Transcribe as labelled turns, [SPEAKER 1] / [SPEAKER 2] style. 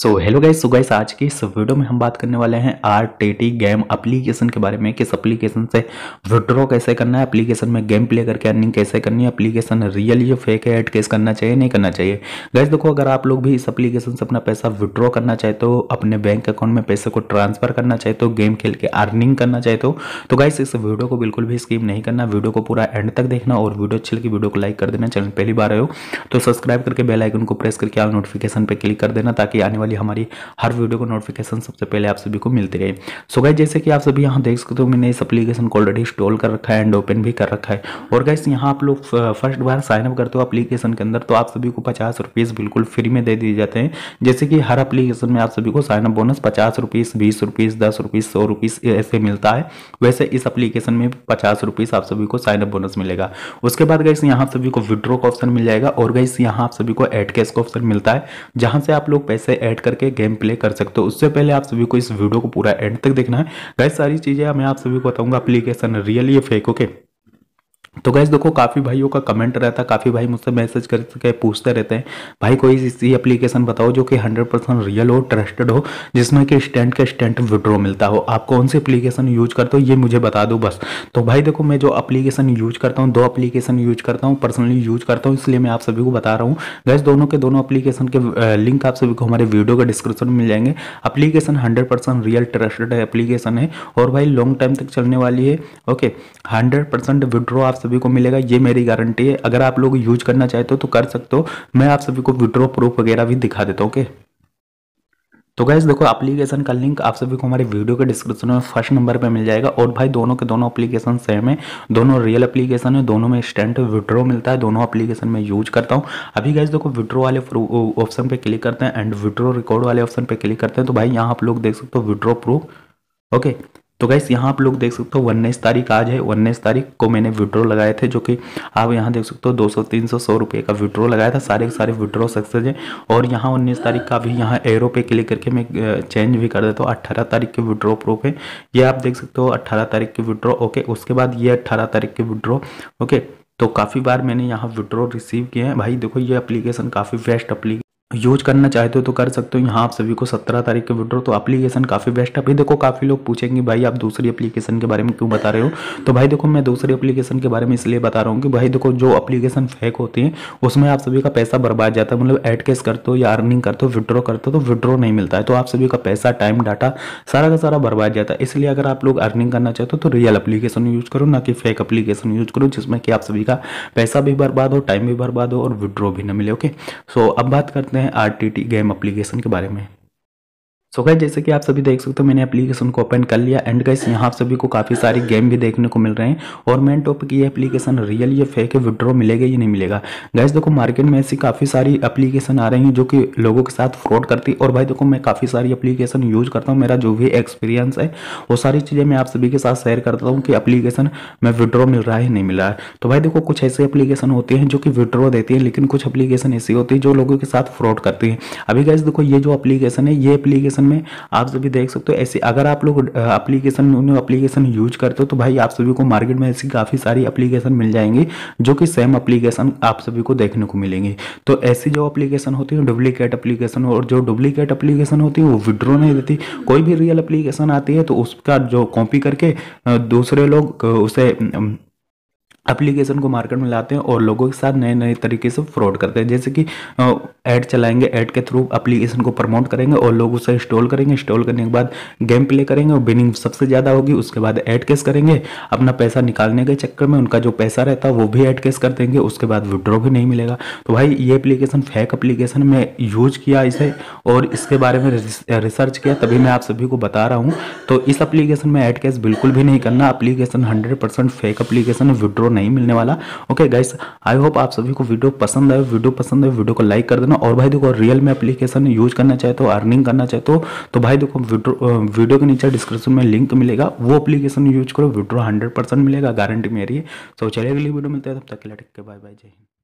[SPEAKER 1] सो hello guys so guys आज की इस वीडियो में हम बात करने वाले हैं आर टेटी गेम अप्लीकेशन के बारे में किस एप्लीकेशन से विड्रॉ कैसे करना है अप्लीकेशन में गेम प्ले करके अर्निंग कैसे करनी है अप्लीकेशन रियल या फेक है एड केस करना चाहिए नहीं करना चाहिए गाइस देखो अगर आप लोग भी इस अप्लीकेशन से अपना पैसा विड्रॉ करना चाहते हो अपने बैंक अकाउंट में पैसे को ट्रांसफर करना चाहते हो गेम खेल के अर्निंग करना चाहते हो तो गाइस इस वीडियो को बिल्कुल भी स्कीम नहीं करना वीडियो को पूरा एंड तक देखना और वीडियो अच्छी लगी वीडियो को लाइक कर देना चैनल पहली बार आयो हो तो सब्सक्राइब करके बेलाइकन को प्रेस करके आप नोटिफिकेशन पर क्लिक कर देना ताकि आने वाली हमारी हर वीडियो को नोटिफिकेशन सबसे पहले आप सभी को मिलती रहे सो गाइज जैसे कि आप सभी यहाँ देख सकते हो मैंने इस अपलीकेशन को ऑलरेडी इंस्टॉल कर रखा है एंड ओपन भी कर रखा है और गाइज यहाँ आप लोग फर्स्ट बार साइनअप करते हो अपलीकेशन के अंदर तो आप सभी को पचास रुपीज़ बिल्कुल फ्री में दे दिए जाते हैं जैसे कि हर अपलीकेशन में आप सभी को साइनअप बोनस पचास रुपीज़ बीस रुपीज़ दस रुपीज़ सौ रुपीज़ ऐसे मिलता है वैसे इस अपलीकेशन में पचास रुपीज़ आप सभी को साइनअप बोनस मिलेगा उसके बाद गाइस यहाँ सभी को विड्रो का ऑप्शन मिल जाएगा और गाइस यहाँ आप सभी को एड कैश का ऑप्शन मिलता है जहां से आप लोग पैसे ऐड बैठ करके गेम प्ले कर सकते हो उससे पहले आप सभी को इस वीडियो को पूरा एंड तक देखना है गैस सारी चीज़ें मैं आप सभी को बताऊंगा अप्लीकेशन रियली फेक ओके तो गैस देखो काफ़ी भाइयों का कमेंट रहता है काफ़ी भाई मुझसे मैसेज करके पूछते रहते हैं भाई कोई ऐसी एप्लीकेशन बताओ जो कि 100 परसेंट रियल हो ट्रस्टेड हो जिसमें कि स्टैंड के स्टैंड विड्रो मिलता हो आप कौन सी एप्लीकेशन यूज करते हो ये मुझे बता दो बस तो भाई देखो मैं जो एप्लीकेशन यूज करता हूँ दो अप्लीकेशन यूज करता हूँ पर्सनली यूज करता हूँ इसलिए मैं आप सभी को बता रहा हूँ गैस दोनों के दोनों अप्लीकेशन के लिंक आप सभी को हमारे वीडियो के डिस्क्रिप्शन में मिल जाएंगे application hundred real trusted application है और भाई लॉन्ग टाइम तक चलने वाली है ओके हंड्रेड परसेंट आप सभी को मिलेगा ये मेरी गारंटी है अगर आप लोग यूज करना चाहते हो तो कर सकते हो मैं आप सभी को विड्रो प्रूफ वगैरह भी दिखा देता हूँ ओके तो गैस देखो एप्लीकेशन का लिंक आप सभी को हमारे वीडियो के डिस्क्रिप्शन में फर्स्ट नंबर पे मिल जाएगा और भाई दोनों के दोनों एप्लीकेशन सेम है दोनों रियल एप्लीकेशन है दोनों में स्टैंड विड्रो मिलता है दोनों एप्लीकेशन में यूज करता हूँ अभी गैस देखो विड्रो वाले ऑप्शन पे क्लिक करते हैं एंड विड्रो रिकॉर्ड वाले ऑप्शन पे क्लिक करते हैं तो भाई यहाँ आप लोग देख सकते हो विड्रो प्रूफ ओके तो गैस यहाँ आप लोग देख सकते हो उन्नीस तारीख आज है उन्नीस तारीख को मैंने विड्रो लगाए थे जो कि आप यहाँ देख सकते हो दो सौ तीन सौ सौ रुपये का विड्रो लगाया था सारे के सारे विड्रो सक्सेस है और यहाँ उन्नीस तारीख का भी यहाँ एरो पे क्लिक करके मैं चेंज भी कर देता हूँ अट्ठारह तारीख के विड्रो प्रूफ है ये आप देख सकते हो अट्ठारह तारीख के विड्रो ओके उसके बाद ये अट्ठारह तारीख के विड्रो ओके तो काफ़ी बार मैंने यहाँ विड्रो रिसीव किए हैं भाई देखो ये अप्लीकेशन काफ़ी बेस्ट एप्लीकेशन यूज करना चाहते हो तो कर सकते हो यहाँ आप सभी को सत्रह तारीख के विड्रो तो एप्लीकेशन काफ़ी बेस्ट है अभी देखो काफ़ी लोग पूछेंगे भाई आप दूसरी एप्लीकेशन के बारे में क्यों बता रहे हो तो भाई देखो मैं दूसरी एप्लीकेशन के बारे में इसलिए बता रहा हूँ कि भाई देखो जो एप्लीकेशन फेक होती है उसमें आप सभी का पैसा बर्बाद जाता है मतलब एड केस करते हो या अर्निंग करते हो विड्रॉ करते हो तो विड्रॉ नहीं मिलता है तो आप सभी का पैसा टाइम डाटा सारा का सारा बर्बाद जाता है इसलिए अगर आप लोग अर्निंग करना चाहते हो तो रियल अप्लीकेशन यूज करो ना कि फेक अप्लीकेशन यूज करो जिसमें कि आप सभी का पैसा भी बर्बाद हो टाइम भी बर्बाद हो और विड्रॉ भी ना मिले ओके सो अब बात करते सकते हैं R T T game application के बारे में सो गाइस गए जैसे कि आप सभी देख सकते हो मैंने एप्लीकेशन को ओपन कर लिया एंड गैस यहाँ आप सभी को काफ़ी सारे गेम भी देखने को मिल रहे हैं और मेन टॉपिक ये एप्लीकेशन रियल या फेक है विड्रॉ मिलेगा या नहीं मिलेगा गैस देखो मार्केट में ऐसी काफ़ी सारी एप्लीकेशन आ रही हैं जो कि लोगों के साथ फ्रॉड करती और भाई देखो मैं काफ़ी सारी एप्लीकेशन यूज़ करता हूँ मेरा जो भी एक्सपीरियंस है वो सारी चीज़ें मैं आप सभी के साथ शेयर करता हूँ कि अप्लीकेशन में विड्रॉ मिल रहा है नहीं मिल रहा है तो भाई देखो कुछ ऐसे एप्लीकेशन होती हैं जो कि विड्रॉ देती है लेकिन कुछ अप्लीकेशन ऐसी होती है जो लोगों के साथ फ्रॉड करती है अभी गैस देखो ये जो अप्लीकेशन है ये एप्लीकेशन एप्लीकेशन में आप सभी देख सकते हो ऐसे अगर आप लोग एप्लीकेशन न्यू एप्लीकेशन यूज करते हो तो भाई आप सभी को मार्केट में ऐसी काफ़ी सारी एप्लीकेशन मिल जाएंगी जो कि सेम एप्लीकेशन आप सभी को देखने को मिलेंगे तो ऐसी जो एप्लीकेशन होती है डुप्लीकेट एप्लीकेशन और जो डुप्लीकेट एप्लीकेशन होती है वो विड्रो नहीं देती कोई भी रियल एप्लीकेशन आती है तो उसका जो कॉपी करके दूसरे लोग उसे एप्लीकेशन को मार्केट में लाते हैं और लोगों के साथ नए नए तरीके से फ्रॉड करते हैं जैसे कि ऐड चलाएंगे ऐड के थ्रू एप्लीकेशन को प्रमोट करेंगे और लोग उसे इंस्टॉल करेंगे इंस्टॉल करने के बाद गेम प्ले करेंगे और बिनिंग सबसे ज़्यादा होगी उसके बाद ऐड केस करेंगे अपना पैसा निकालने के चक्कर में उनका जो पैसा रहता है वो भी ऐड केस कर देंगे उसके बाद विड्रॉ भी नहीं मिलेगा तो भाई ये एप्लीकेशन फेक अप्लीकेशन में यूज किया इसे और इसके बारे में रिसर्च किया तभी मैं आप सभी को बता रहा हूँ तो इस अप्लीकेशन में ऐड केस बिल्कुल भी नहीं करना अप्लीकेशन हंड्रेड फेक है विड्रॉ नहीं मिलने वाला ओके गाइस आई होप आप सभी को वीडियो पसंद आए वीडियो पसंद है वीडियो को लाइक कर देना और भाई देखो रियल में एप्लीकेशन यूज करना चाहते हो अर्निंग करना चाहते हो तो, तो भाई देखो वीडियो के नीचे डिस्क्रिप्शन में लिंक मिलेगा वो अपलीकेशन यूज करो विड्रो हंड्रेड मिलेगा गारंटी मेरी है सो चले अगली वीडियो मिलते हैं तब तक के लिए टिक के बाय बाय जय हिंद